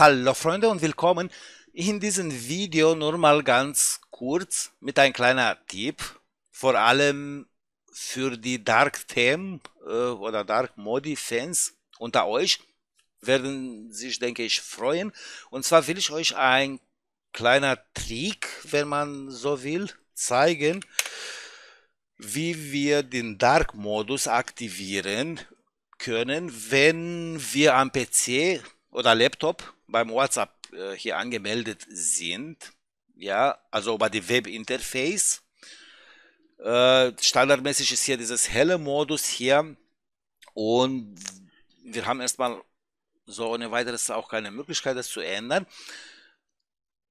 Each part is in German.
Hallo Freunde und willkommen. In diesem Video nur mal ganz kurz mit ein kleiner Tipp, vor allem für die Dark Them äh, oder Dark Modi Fans unter euch werden sich denke ich freuen. Und zwar will ich euch ein kleiner Trick, wenn man so will, zeigen, wie wir den Dark Modus aktivieren können, wenn wir am PC oder Laptop beim WhatsApp äh, hier angemeldet sind, ja, also über die Webinterface. Äh, standardmäßig ist hier dieses helle Modus hier und wir haben erstmal so ohne weiteres auch keine Möglichkeit, das zu ändern.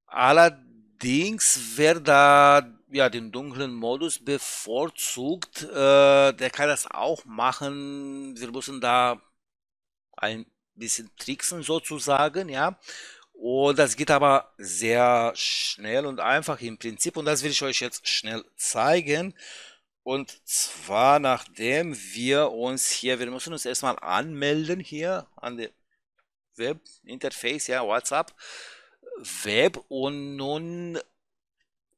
Allerdings, wer da ja, den dunklen Modus bevorzugt, äh, der kann das auch machen. Wir müssen da ein bisschen tricksen sozusagen, ja. Und das geht aber sehr schnell und einfach im Prinzip. Und das will ich euch jetzt schnell zeigen. Und zwar nachdem wir uns hier, wir müssen uns erstmal anmelden hier an der Web-Interface, ja, WhatsApp, Web. Und nun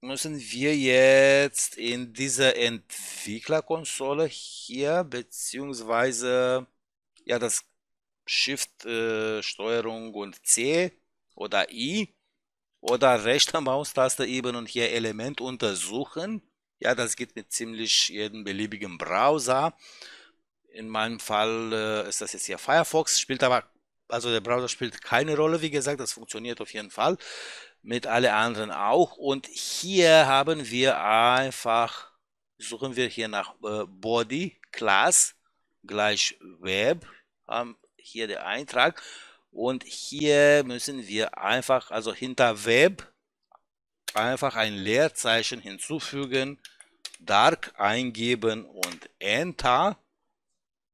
müssen wir jetzt in dieser Entwicklerkonsole hier, beziehungsweise, ja, das Shift, äh, Steuerung und C oder I oder rechte Maustaste eben und hier Element untersuchen. Ja, das geht mit ziemlich jedem beliebigen Browser. In meinem Fall äh, ist das jetzt hier Firefox, spielt aber, also der Browser spielt keine Rolle, wie gesagt, das funktioniert auf jeden Fall. Mit alle anderen auch. Und hier haben wir einfach, suchen wir hier nach äh, Body Class gleich Web. Ähm, hier der Eintrag. Und hier müssen wir einfach, also hinter Web, einfach ein Leerzeichen hinzufügen, Dark eingeben und Enter.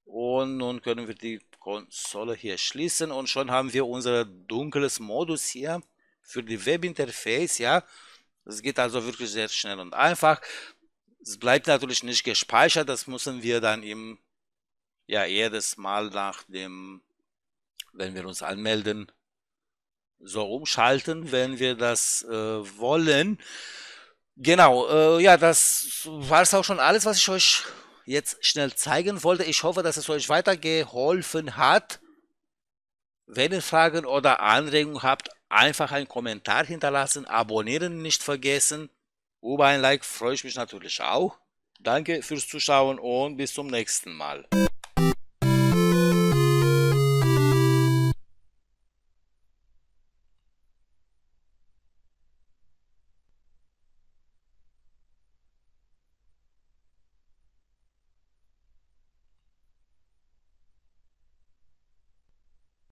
Und nun können wir die Konsole hier schließen und schon haben wir unser dunkles Modus hier für die Webinterface, ja. Es geht also wirklich sehr schnell und einfach. Es bleibt natürlich nicht gespeichert, das müssen wir dann im ja jedes Mal nach dem, wenn wir uns anmelden, so umschalten, wenn wir das äh, wollen. Genau, äh, ja, das war es auch schon alles, was ich euch jetzt schnell zeigen wollte. Ich hoffe, dass es euch weitergeholfen hat. Wenn ihr Fragen oder Anregungen habt, einfach einen Kommentar hinterlassen, abonnieren nicht vergessen. Über ein Like freue ich mich natürlich auch. Danke fürs Zuschauen und bis zum nächsten Mal.